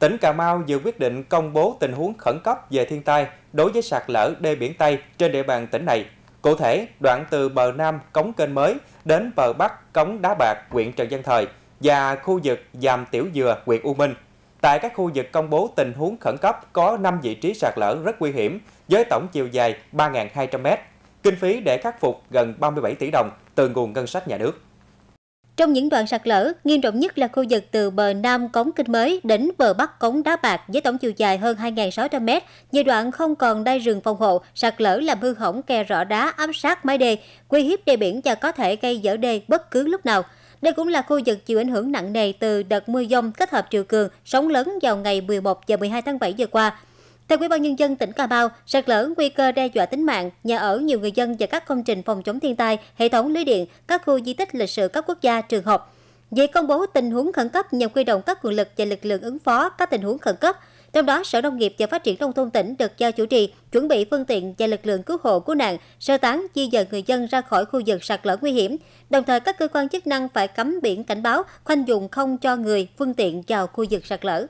Tỉnh Cà Mau vừa quyết định công bố tình huống khẩn cấp về thiên tai đối với sạt lở đê biển Tây trên địa bàn tỉnh này. Cụ thể, đoạn từ bờ Nam Cống Kênh Mới đến bờ Bắc Cống Đá Bạc, huyện Trần Văn Thời và khu vực Dàm Tiểu Dừa, huyện U Minh. Tại các khu vực công bố tình huống khẩn cấp có 5 vị trí sạt lở rất nguy hiểm với tổng chiều dài 3.200 m. Kinh phí để khắc phục gần 37 tỷ đồng từ nguồn ngân sách nhà nước. Trong những đoạn sạt lở, nghiêm trọng nhất là khu vực từ bờ Nam Cống Kinh Mới đến bờ Bắc Cống Đá Bạc với tổng chiều dài hơn 2.600m. Nhiều đoạn không còn đai rừng phòng hộ, sạt lở làm hư hỏng kè rõ đá áp sát mái đê, nguy hiếp đê biển và có thể gây dở đê bất cứ lúc nào. Đây cũng là khu vực chịu ảnh hưởng nặng nề từ đợt mưa dông kết hợp triều cường, sóng lớn vào ngày 11 và 12 tháng 7 vừa qua. Theo Ủy ban nhân dân tỉnh Cà Mau, sạt lở nguy cơ đe dọa tính mạng, nhà ở nhiều người dân và các công trình phòng chống thiên tai, hệ thống lưới điện, các khu di tích lịch sử các quốc gia, trường học. Về công bố tình huống khẩn cấp nhằm quy động các nguồn lực và lực lượng ứng phó các tình huống khẩn cấp, trong đó Sở Nông nghiệp và Phát triển nông thôn tỉnh được giao chủ trì chuẩn bị phương tiện và lực lượng cứu hộ cứu nạn, sơ tán di dời người dân ra khỏi khu vực sạt lở nguy hiểm. Đồng thời các cơ quan chức năng phải cấm biển cảnh báo khoanh vùng không cho người, phương tiện vào khu vực sạt lở.